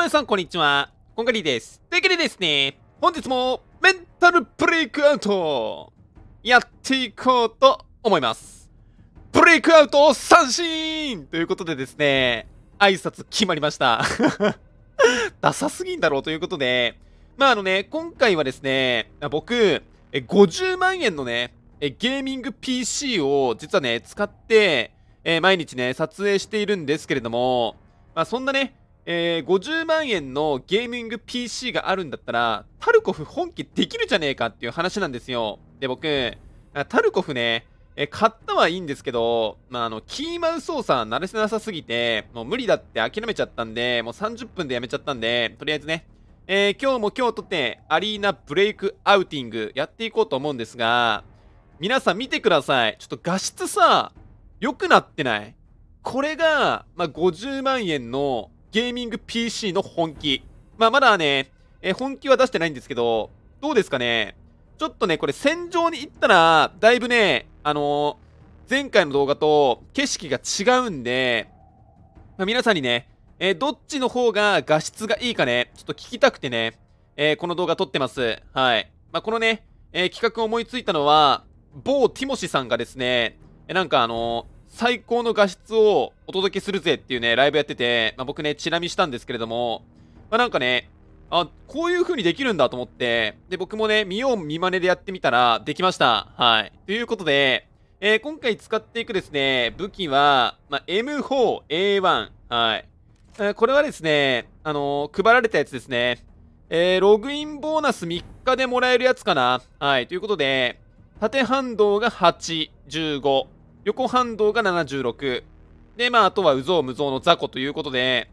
皆さん、こんにちは。こんがりです。というわけでですね、本日もメンタルブレイクアウトやっていこうと思います。ブレイクアウト三振ということでですね、挨拶決まりました。ダサすぎんだろうということで、まああのね、今回はですね、僕、50万円のね、ゲーミング PC を実はね、使って、え毎日ね、撮影しているんですけれども、まあ、そんなね、えー、50万円のゲーミング PC があるんだったら、タルコフ本気できるじゃねえかっていう話なんですよ。で、僕、タルコフね、え買ったはいいんですけど、まあ、あの、キーマス操作慣れせなさすぎて、もう無理だって諦めちゃったんで、もう30分でやめちゃったんで、とりあえずね、えー、今日も今日とって、アリーナブレイクアウティングやっていこうと思うんですが、皆さん見てください。ちょっと画質さ、良くなってないこれが、まあ、50万円のゲーミング PC の本気。まあ、まだね、え本気は出してないんですけど、どうですかね。ちょっとね、これ戦場に行ったら、だいぶね、あのー、前回の動画と景色が違うんで、まあ、皆さんにね、えー、どっちの方が画質がいいかね、ちょっと聞きたくてね、えー、この動画撮ってます。はい。まあ、このね、え企画を思いついたのは、某ティモシさんがですね、えなんかあの最高の画質をお届けするぜっていうね、ライブやってて、まあ、僕ね、チラ見したんですけれども、まあ、なんかね、あ、こういう風にできるんだと思って、で、僕もね、見よう見真似でやってみたら、できました。はい。ということで、えー、今回使っていくですね、武器は、まあ、M4A1。はい。えー、これはですね、あのー、配られたやつですね。えー、ログインボーナス3日でもらえるやつかな。はい。ということで、縦反動が8、15。横反動が76。で、まあ、あとは、うぞうむぞうの雑魚ということで、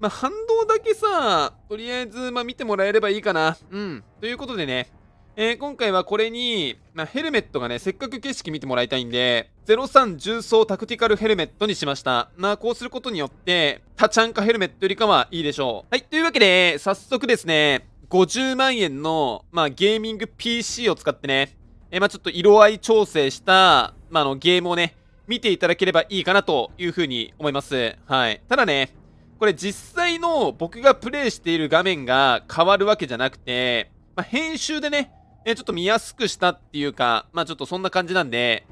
まあ、反動だけさ、とりあえず、まあ、見てもらえればいいかな。うん。ということでね、えー、今回はこれに、まあ、ヘルメットがね、せっかく景色見てもらいたいんで、03重装タクティカルヘルメットにしました。まあ、こうすることによって、タチャンカヘルメットよりかはいいでしょう。はい、というわけで、早速ですね、50万円の、まあ、ゲーミング PC を使ってね、えー、まあ、ちょっと色合い調整した、まあ、あの、ゲームをね、見ていただければいいかなというふうに思います。はい。ただね、これ実際の僕がプレイしている画面が変わるわけじゃなくて、まあ、編集でね、えちょっと見やすくしたっていうか、まあちょっとそんな感じなんで、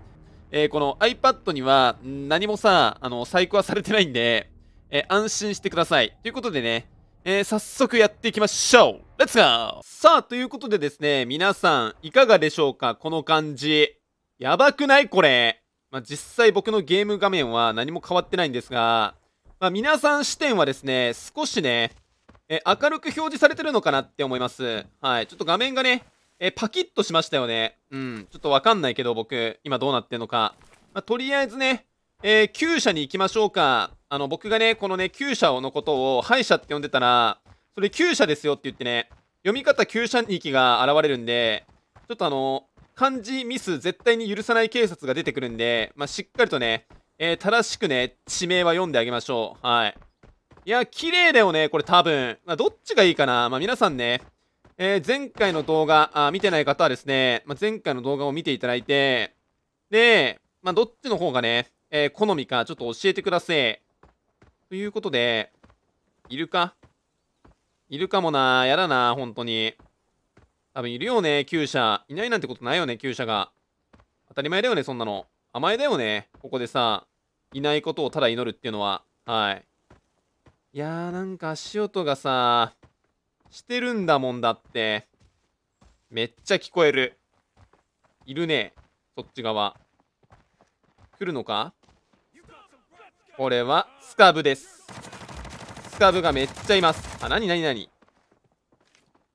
えー、この iPad には何もさ、あの、細工はされてないんで、えー、安心してください。ということでね、えー、早速やっていきましょうレッツゴーさあ、ということでですね、皆さん、いかがでしょうかこの感じ。やばくないこれ。まあ、実際僕のゲーム画面は何も変わってないんですが、まあ、皆さん視点はですね、少しね、え明るく表示されてるのかなって思います。はい。ちょっと画面がね、えパキッとしましたよね。うん。ちょっとわかんないけど、僕、今どうなってんのか。まあ、とりあえずね、えー、旧に行きましょうか。あの、僕がね、このね、旧舎のことを、歯医者って呼んでたら、それ旧舎ですよって言ってね、読み方旧に行きが現れるんで、ちょっとあの、漢字ミス絶対に許さない警察が出てくるんで、まあ、しっかりとね、えー、正しくね、地名は読んであげましょう。はい。いや、綺麗だよね、これ多分。まあ、どっちがいいかな。まあ、皆さんね、えー、前回の動画あ、見てない方はですね、まあ、前回の動画を見ていただいて、で、まあ、どっちの方がね、えー、好みか、ちょっと教えてください。ということで、いるかいるかもな、やだな、本当に。多分いるよね、旧車。いないなんてことないよね、旧車が。当たり前だよね、そんなの。甘えだよね、ここでさ、いないことをただ祈るっていうのは。はい。いやー、なんか足音がさ、してるんだもんだって。めっちゃ聞こえる。いるね、そっち側。来るのかこれは、スカブです。スカブがめっちゃいます。あ、なになになに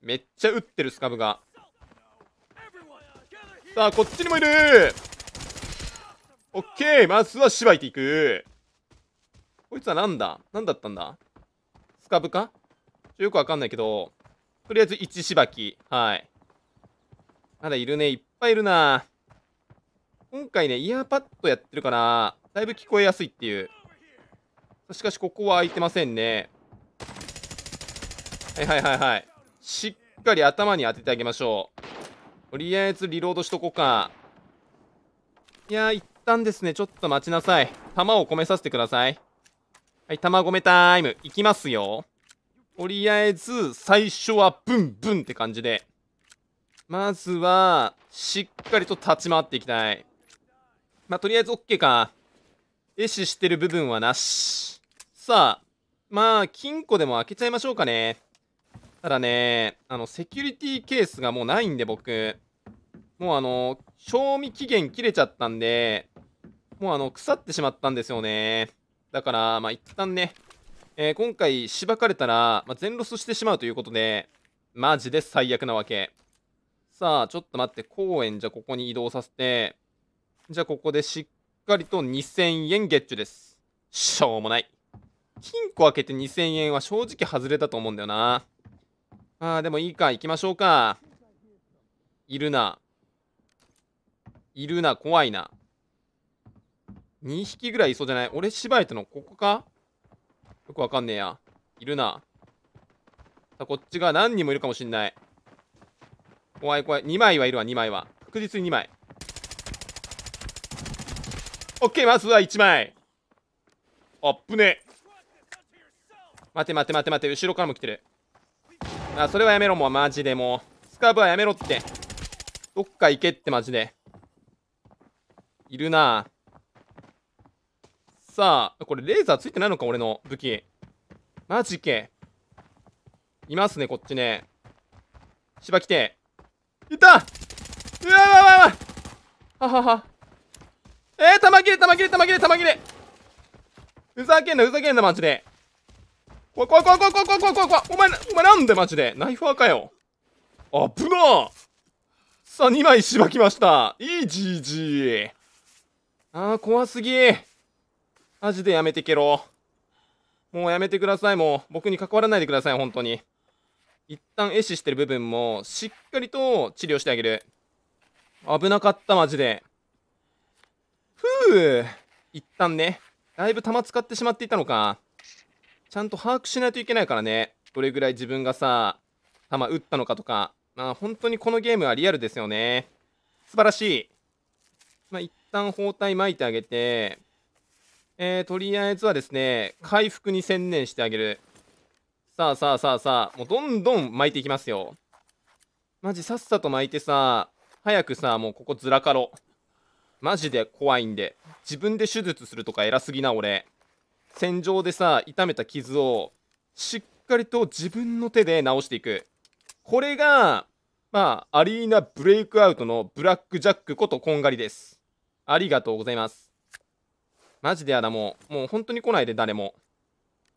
めっちゃ撃ってるスカブがさあこっちにもいるオッケーまずはしばいていくこいつはなんだなんだったんだスカブかよくわかんないけどとりあえず1しばきはいまだいるねいっぱいいるな今回ねイヤーパッドやってるからだいぶ聞こえやすいっていうしかしここは空いてませんねはいはいはいはいしっかり頭に当ててあげましょう。とりあえずリロードしとこうか。いやー、一旦ですね、ちょっと待ちなさい。弾を込めさせてください。はい、弾込めタイム。いきますよ。とりあえず、最初はブンブンって感じで。まずは、しっかりと立ち回っていきたい。まあ、とりあえず OK か。壊死してる部分はなし。さあ、まあ、金庫でも開けちゃいましょうかね。ただね、あの、セキュリティケースがもうないんで、僕。もうあの、賞味期限切れちゃったんで、もうあの、腐ってしまったんですよね。だから、まあ、一旦ね、えー、今回、しばかれたら、まあ、全ロスしてしまうということで、マジで最悪なわけ。さあ、ちょっと待って、公園じゃここに移動させて、じゃあここでしっかりと2000円ゲッチュです。しょうもない。金庫開けて2000円は正直外れたと思うんだよな。ああ、でもいいか、行きましょうか。いるな。いるな、怖いな。2匹ぐらいいそうじゃない俺、芝居とのここかよくわかんねえや。いるな。さあこっちが何人もいるかもしんない。怖い怖い。2枚はいるわ、2枚は。確実に2枚。オッケー、まずは1枚。あっぶね。待て待て待て待て、後ろからも来てる。あ、それはやめろ、もうマジでもう。スカーブはやめろって。どっか行けってマジで。いるなさあ、これレーザーついてないのか、俺の武器。マジけ。いますね、こっちね。芝来て。いたうわわわわははは。えー、弾切れ、弾切れ、弾切れ、弾切れ。ふざけんな、ふざけんな、マジで。怖い怖い怖い怖い怖い怖い怖い怖い怖いお前、お前なんでマジでナイフかよ。あぶなさあ、2枚しばきました。いいじいじあー、怖すぎマジでやめてけろ。もうやめてください、もう。僕に関わらないでください、本当に。一旦壊死してる部分も、しっかりと治療してあげる。危なかった、マジで。ふぅ。一旦ね。だいぶ弾使ってしまっていたのか。ちゃんと把握しないといけないからね。どれぐらい自分がさ、弾打ったのかとか。まあ、本当にこのゲームはリアルですよね。素晴らしい。まあ、一旦包帯巻いてあげて、えー、とりあえずはですね、回復に専念してあげる。さあさあさあさあ、もうどんどん巻いていきますよ。マジさっさと巻いてさ、早くさ、もうここずらかろう。マジで怖いんで。自分で手術するとか偉すぎな、俺。戦場でさ痛めた傷をしっかりと自分の手で治していくこれがまあアリーナブレイクアウトのブラックジャックことこんがりですありがとうございますマジでやだもうもう本当に来ないで誰も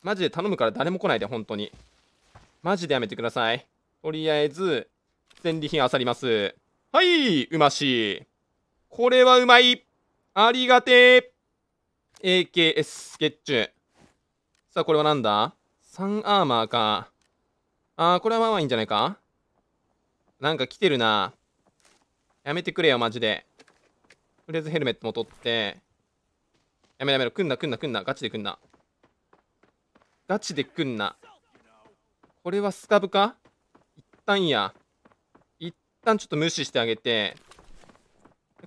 マジで頼むから誰も来ないで本当にマジでやめてくださいとりあえず戦利品あさりますはいうましこれはうまいありがてえ AKS スケッチュ。さあ、これはなんだ ?3 アーマーか。あー、これはまあまあいいんじゃないかなんか来てるな。やめてくれよ、マジで。とりあえずヘルメットも取って。やめろやめろ、来んな来んな来んな。ガチで来んな。ガチで来んな。これはスカブか一旦や。一旦ちょっと無視してあげて。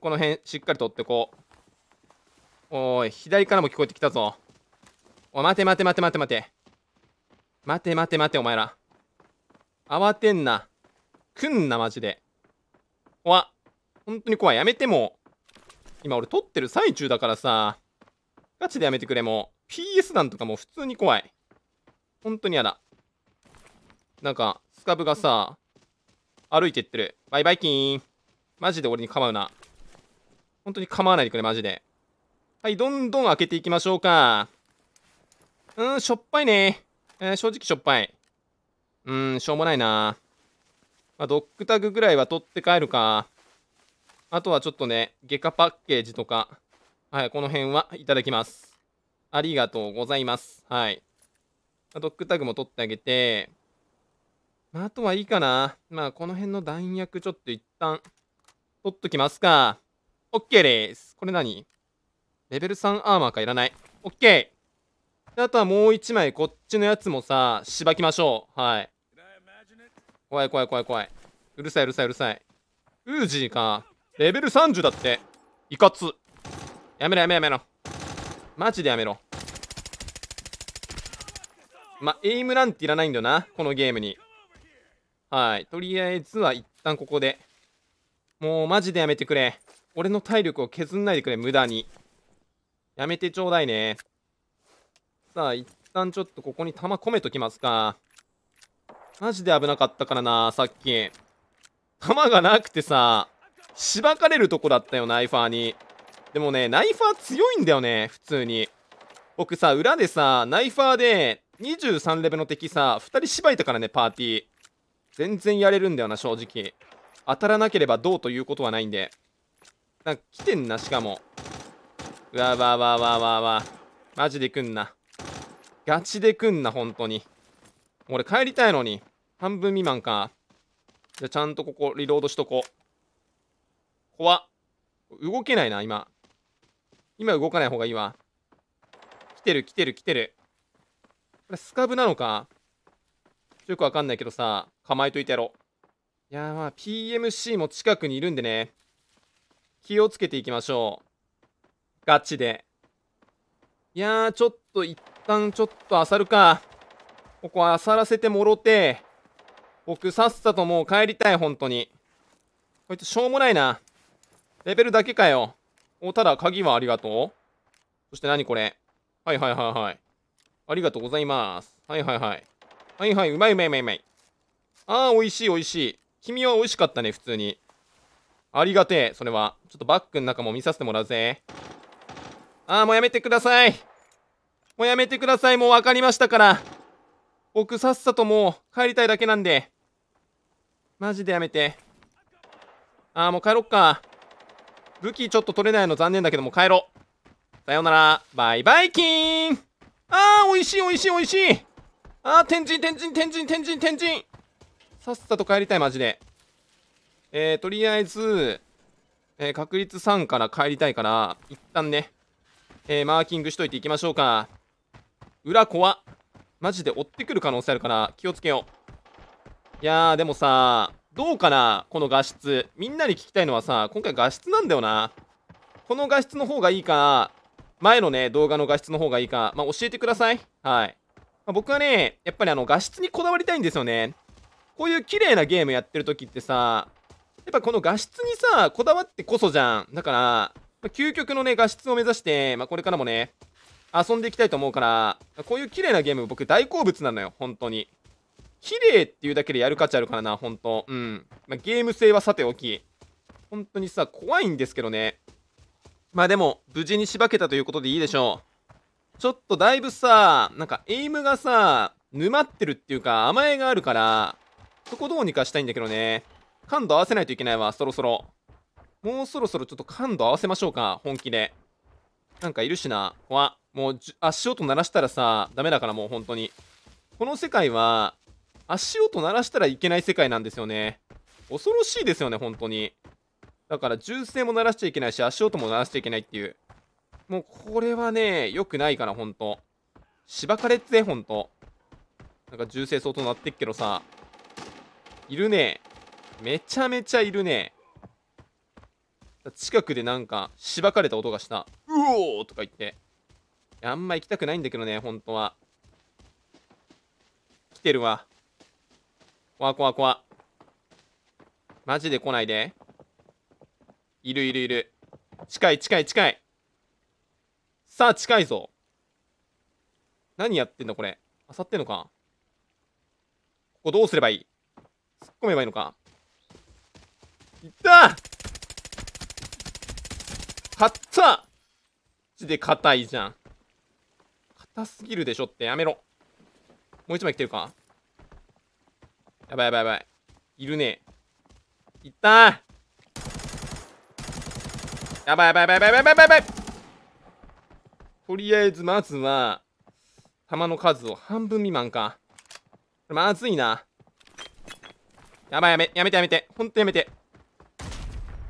この辺しっかり取ってこう。おい、左からも聞こえてきたぞ。お待て待て待て待て待て。待て待て待て、お前ら。慌てんな。来んな、マジで。おわ、本当に怖い。やめても今俺撮ってる最中だからさ。ガチでやめてくれ、もう。PS 弾とかも普通に怖い。本当にやだ。なんか、スカブがさ、歩いてってる。バイバイキーン。マジで俺に構うな。本当に構わないでくれ、マジで。はい、どんどん開けていきましょうか。うーん、しょっぱいね。えー、正直しょっぱい。うーん、しょうもないな。まあ、ドッグタグぐらいは取って帰るか。あとはちょっとね、外科パッケージとか、はい、この辺はいただきます。ありがとうございます。はい。まあ、ドッグタグも取ってあげて、まあ、あとはいいかな。まあ、この辺の弾薬ちょっと一旦取っときますか。OK です。これ何レベル3アーマーかいらない。オッケーあとはもう1枚、こっちのやつもさ、しばきましょう。はい。怖い怖い怖い怖い。うるさいうるさいうるさい。ウージーか。レベル30だって。いかつ。やめろやめろやめろ。マジでやめろ。ま、エイムランっていらないんだよな。このゲームに。はい。とりあえずは一旦ここで。もうマジでやめてくれ。俺の体力を削んないでくれ、無駄に。やめてちょうだいね。さあ、一旦ちょっとここに弾込めときますか。マジで危なかったからな、さっき。弾がなくてさ、しばかれるとこだったよ、ナイファーに。でもね、ナイファー強いんだよね、普通に。僕さ、裏でさ、ナイファーで23レベの敵さ、2人しばいたからね、パーティー。全然やれるんだよな、正直。当たらなければどうということはないんで。なんか来てんな、しかも。うわわわわわわマジで来んなガチで来んな本当に俺帰りたいのに半分未満かじゃちゃんとここリロードしとこう怖っ動けないな今今動かない方がいいわ来てる来てる来てるこれスカブなのかよくわかんないけどさ構えといてやろういやまあ PMC も近くにいるんでね気をつけていきましょうガチで。いやー、ちょっと一旦ちょっと漁るか。ここ漁らせてもろて、僕さっさともう帰りたい、本当に。こいつしょうもないな。レベルだけかよ。お、ただ鍵はありがとう。そして何これ。はいはいはいはい。ありがとうございます。はいはいはい。はいはい、うまいうまいうまいうまい。あー、美味しい美味しい。君は美味しかったね、普通に。ありがてえ、それは。ちょっとバッグの中も見させてもらうぜ。ああ、もうやめてください。もうやめてください。もう分かりましたから。僕、さっさともう帰りたいだけなんで。マジでやめて。ああ、もう帰ろっか。武器ちょっと取れないの残念だけども帰ろう。さようなら。バイバイキーン。ああ、美味しい美味しい美味しい。ああ、天神天神天神天神天神。さっさと帰りたいマジで。えー、とりあえず、えー、確率3から帰りたいから、一旦ね。えー、マーキングしといていきましょうか裏子はマジで追ってくる可能性あるから気をつけよういやーでもさどうかなこの画質みんなに聞きたいのはさ今回画質なんだよなこの画質の方がいいか前のね動画の画質の方がいいか、まあ、教えてくださいはい、まあ、僕はねやっぱりあの画質にこだわりたいんですよねこういう綺麗なゲームやってる時ってさやっぱこの画質にさこだわってこそじゃんだからま究極のね、画質を目指して、まあ、これからもね、遊んでいきたいと思うから、こういう綺麗なゲーム、僕大好物なのよ、本当に。綺麗っていうだけでやる価値あるからな、本当うん。まあ、ゲーム性はさておき。本当にさ、怖いんですけどね。まあでも、無事にしばけたということでいいでしょう。ちょっとだいぶさ、なんかエイムがさ、沼ってるっていうか、甘えがあるから、そこどうにかしたいんだけどね。感度合わせないといけないわ、そろそろ。もうそろそろちょっと感度合わせましょうか、本気で。なんかいるしな。わ、もう足音鳴らしたらさ、ダメだからもう本当に。この世界は、足音鳴らしたらいけない世界なんですよね。恐ろしいですよね、本当に。だから、銃声も鳴らしちゃいけないし、足音も鳴らしちゃいけないっていう。もう、これはね、良くないから、ほんと。しばかれっぜ、ほんと。なんか、銃声相当鳴ってっけどさ。いるね。めちゃめちゃいるね。近くでなんか、しばかれた音がした。うおーとか言って。あんま行きたくないんだけどね、本当は。来てるわ。怖怖怖。マジで来ないで。いるいるいる。近い近い近い。さあ、近いぞ。何やってんだ、これ。あさってんのか。ここどうすればいい突っ込めばいいのか。いったーたったちで硬いじゃん。硬すぎるでしょって、やめろ。もう一枚来てるかやばいやばいやばい。いるね。いったーやばいやばいやばいやばいやばいやばいとりあえず、まずは、弾の数を半分未満か。まずいな。やばいやめ、やめてやめて。ほんとやめて。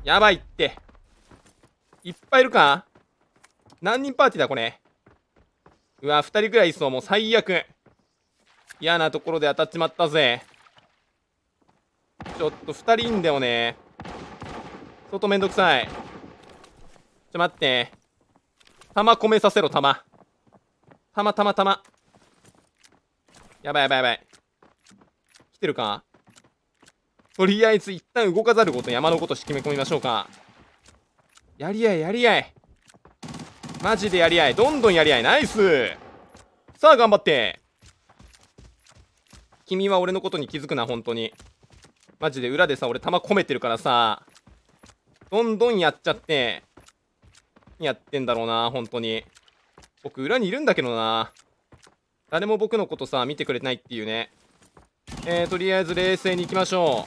やばいって。いっぱいいるか何人パーティーだ、これ。うわ、2人くらいいそう。もう最悪。嫌なところで当たっちまったぜ。ちょっと2人いんだよね。相当めんどくさい。ちょ、待って。弾込めさせろ、弾。弾、弾、弾。やばいやばいやばい。来てるかとりあえず一旦動かざるごと山のことしきめ込みましょうか。やりあいやりあいマジでやりあいどんどんやりあいナイスさあ頑張って君は俺のことに気づくな本当にマジで裏でさ俺弾込めてるからさどんどんやっちゃってやってんだろうな本当に僕裏にいるんだけどな誰も僕のことさ見てくれないっていうねえー、とりあえず冷静に行きましょ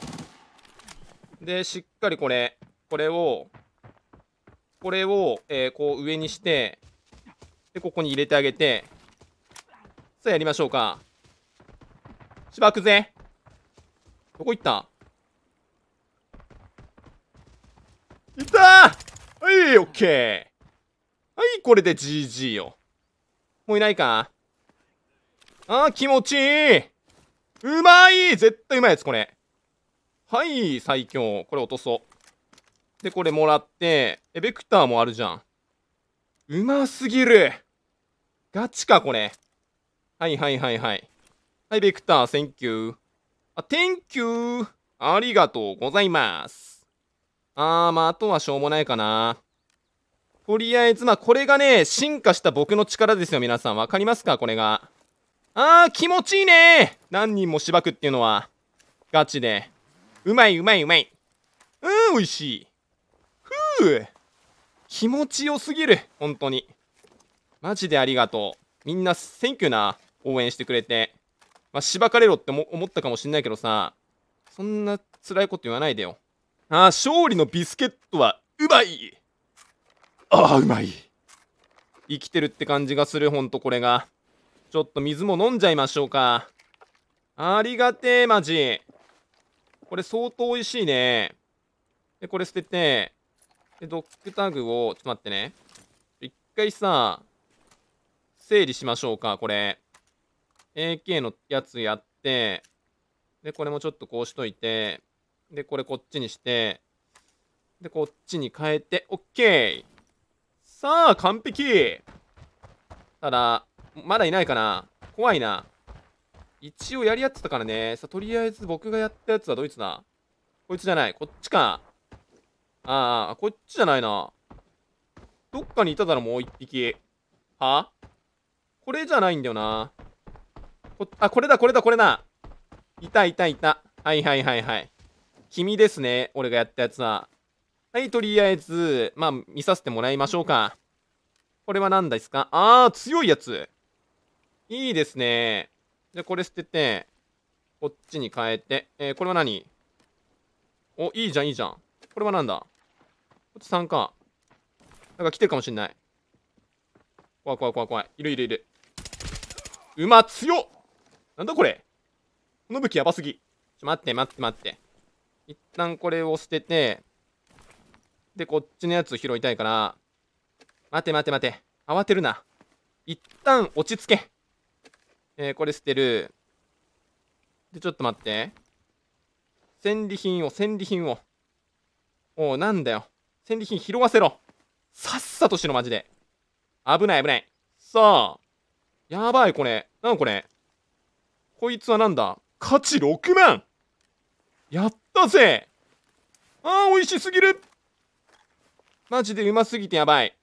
うでしっかりこれこれをこれを、えー、こう上にして、で、ここに入れてあげて、さあやりましょうか。芝くぜ。どこ行ったいったはい、オッケー。はい、これで GG よ。もういないかあー、気持ちいいうまい絶対うまいやつ、これ。はい、最強。これ落とそう。で、これもらって、え、ベクターもあるじゃん。うますぎるガチか、これ。はいはいはいはい。はい、ベクター、センキュー。あ、テンキューありがとうございます。あー、まあ、あとはしょうもないかな。とりあえず、まあ、これがね、進化した僕の力ですよ、皆さん。わかりますかこれが。あー、気持ちいいね何人もしばくっていうのは。ガチで。うまいうまいうまい。うん、美味しい。う気持ちよすぎる本当にマジでありがとうみんなセンキューな応援してくれてまあしばかれろって思ったかもしんないけどさそんな辛いこと言わないでよああ勝利のビスケットはうまいああうまい生きてるって感じがするほんとこれがちょっと水も飲んじゃいましょうかありがてえマジこれ相当美味しいねでこれ捨ててで、ドックタグを、ちょっと待ってね。一回さ、整理しましょうか、これ。AK のやつやって、で、これもちょっとこうしといて、で、これこっちにして、で、こっちに変えて、OK! さあ、完璧ただ、まだいないかな怖いな。一応やり合ってたからね。さとりあえず僕がやったやつはどいつだ。こいつじゃない。こっちか。ああ、こっちじゃないな。どっかにいただろ、もう一匹。はこれじゃないんだよな。こあ、これだ、これだ、これだ。いた、いた、いた。はいはいはいはい。君ですね、俺がやったやつは。はい、とりあえず、まあ、見させてもらいましょうか。これは何ですかああ、強いやつ。いいですね。じゃ、これ捨てて、こっちに変えて。えー、これは何お、いいじゃん、いいじゃん。これは何だっと3か。なんか来てるかもしんない。怖い怖い怖い怖い。いるいるいる。馬強っなんだこれこの武器やばすぎ。ちょ、待って待って待って。一旦これを捨てて、で、こっちのやつ拾いたいから、待て待て待て。慌てるな。一旦落ち着け。えー、これ捨てる。で、ちょっと待って。戦利品を、戦利品を。おう、なんだよ。戦利品拾わせろさっさとしろマジで危ない危ないさあやばいこれなんこれこいつはなんだ価値6万やったぜあー美味しすぎるマジでうますぎてやばい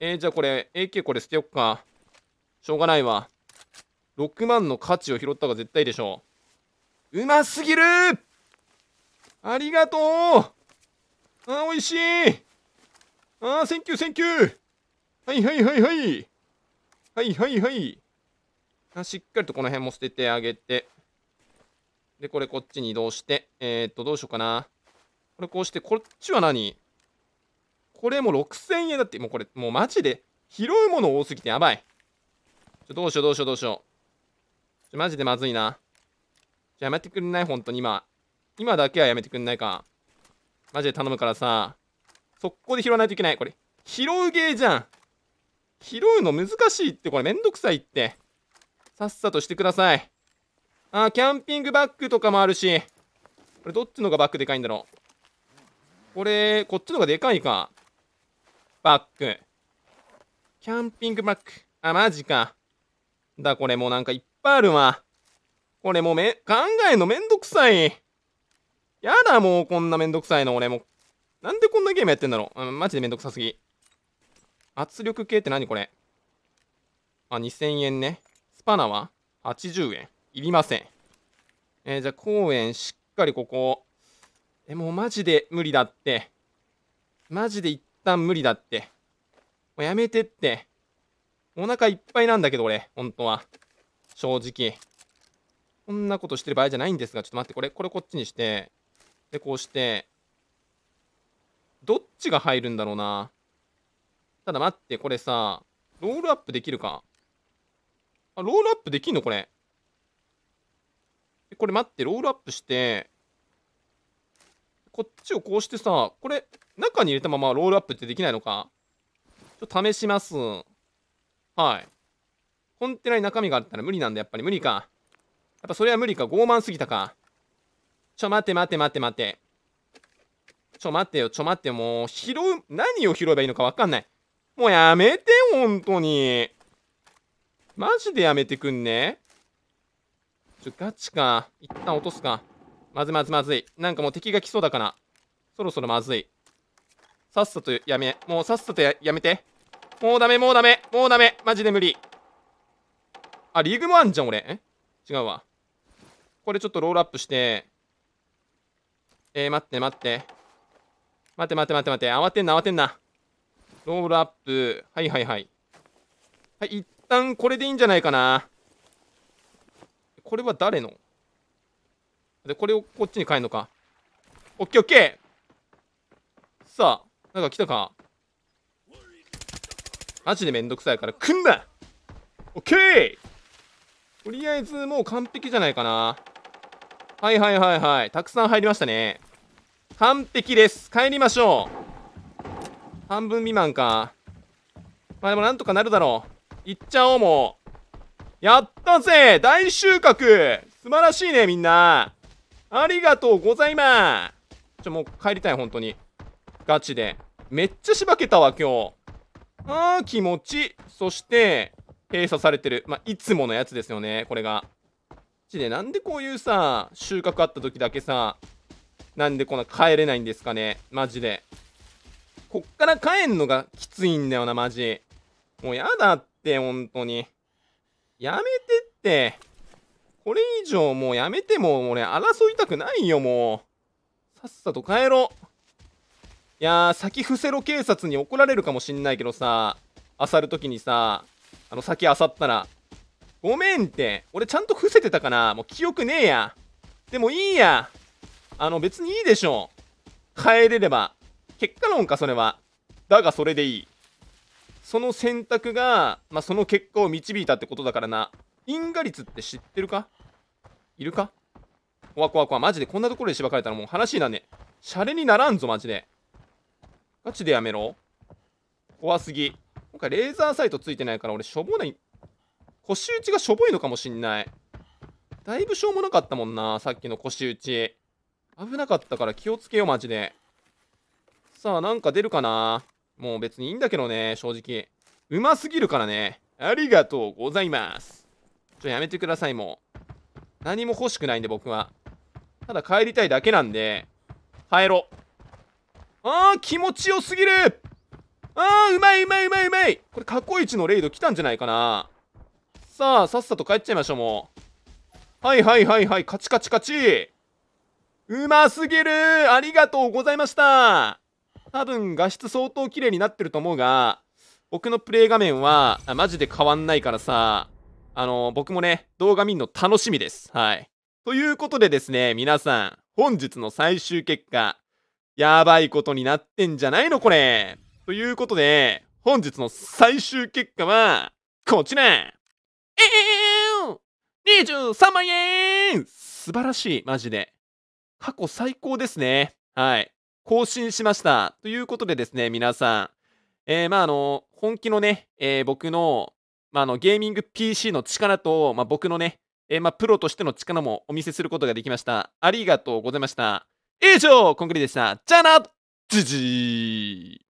えー、じゃあこれ AK これ捨てよっかしょうがないわ6万の価値を拾った方が絶対でしょううますぎるありがとうあー、美味しいあー、センキュー、センキューはいはいはいはい。はいはいはい。あしっかりとこの辺も捨ててあげて。で、これこっちに移動して。えー、っと、どうしようかな。これこうして、こっちは何これも6000円だって。もうこれ、もうマジで、拾うもの多すぎてやばい。ちょどうしようどうしようどうしよう。ちょマジでまずいな。やめてくんない本当に今。今だけはやめてくんないか。マジで頼むからさ速攻で拾わないといけないこれ拾うゲーじゃん拾うの難しいってこれめんどくさいってさっさとしてくださいあキャンピングバッグとかもあるしこれどっちのがバッグでかいんだろうこれこっちのがでかいかバッグキャンピングバッグあマジかだこれもうなんかいっぱいあるわこれもうめ考えのめんどくさいやだ、もうこんなめんどくさいの、俺も。なんでこんなゲームやってんだろう。うん、マジでめんどくさすぎ。圧力計って何これあ、2000円ね。スパナは80円。いりません。えー、じゃあ、公園しっかりここ。え、もうマジで無理だって。マジで一旦無理だって。もうやめてって。お腹いっぱいなんだけど、俺。本当は。正直。こんなことしてる場合じゃないんですが、ちょっと待って、これ、これこっちにして、で、こうして、どっちが入るんだろうな。ただ待って、これさ、ロールアップできるか。あ、ロールアップできんのこれ。これ待って、ロールアップして、こっちをこうしてさ、これ、中に入れたままロールアップってできないのかちょっと試します。はい。コンテナに中身があったら無理なんだ、やっぱり無理か。やっぱそれは無理か、傲慢すぎたか。ちょ、待って待って待って待って。ちょ、待ってよ、ちょ、待ってもう、拾う、何を拾えばいいのかわかんない。もうやめて、ほんとに。マジでやめてくんね。ちょ、ガチか。一旦落とすか。まずまずまずい。なんかもう敵が来そうだから。そろそろまずい。さっさとやめ。もうさっさとややめて。もうダメ、もうダメ、もうダメ。マジで無理。あ、リーグもあんじゃん、俺。え違うわ。これちょっとロールアップして、えー、待って待って。待って待って待って待って。慌てんな慌てんな。ロールアップ。はいはいはい。はい、一旦これでいいんじゃないかな。これは誰ので、これをこっちに変えるのか。オッケーオッケーさあ、なんか来たか。マジでめんどくさいから、くんなオッケーとりあえずもう完璧じゃないかな。はいはいはいはい。たくさん入りましたね。完璧です帰りましょう半分未満かまあでもなんとかなるだろういっちゃおうもうやったぜ大収穫素晴らしいねみんなありがとうございますちょもう帰りたい本当にガチでめっちゃしばけたわ今日あー気持ちいいそして閉鎖されてるまあいつものやつですよねこれがちでなんでこういうさ収穫あった時だけさなんでこんな帰れないんですかねマジでこっから帰んのがきついんだよなマジもうやだって本当にやめてってこれ以上もうやめても俺争いたくないよもうさっさと帰ろういやー先伏せろ警察に怒られるかもしんないけどさ漁る時にさあの先漁ったらごめんって俺ちゃんと伏せてたかなもう記憶ねえやでもいいやあの、別にいいでしょう。帰れれば。結果論か、それは。だが、それでいい。その選択が、まあ、その結果を導いたってことだからな。因果率って知ってるかいるか怖怖怖。マジでこんなところでしばかれたらもう話になんね。シャレにならんぞ、マジで。ガチでやめろ。怖すぎ。今回レーザーサイトついてないから俺しょぼない。腰打ちがしょぼいのかもしんない。だいぶしょうもなかったもんな、さっきの腰打ち。危なかったから気をつけよ、マジで。さあ、なんか出るかなもう別にいいんだけどね、正直。うますぎるからね。ありがとうございます。ちょ、やめてください、もう。何も欲しくないんで、僕は。ただ帰りたいだけなんで、帰ろ。あー、気持ちよすぎるあー、うまいうまいうまいうまいこれ過去一のレイド来たんじゃないかなさあ、さっさと帰っちゃいましょう、もう。はいはいはいはい、カチカチカチうますぎるありがとうございました多分画質相当綺麗になってると思うが、僕のプレイ画面はマジで変わんないからさ、あの、僕もね、動画見るの楽しみです。はい。ということでですね、皆さん、本日の最終結果、やばいことになってんじゃないのこれ。ということで、本日の最終結果は、こちらえぇー、!23 万円素晴らしい、マジで。過去最高ですね。はい。更新しました。ということでですね、皆さん。えー、まあ、あの、本気のね、えー、僕の、まあ、あの、ゲーミング PC の力と、まあ、僕のね、えー、まあ、プロとしての力もお見せすることができました。ありがとうございました。以上、コンクリでした。じゃあなじじー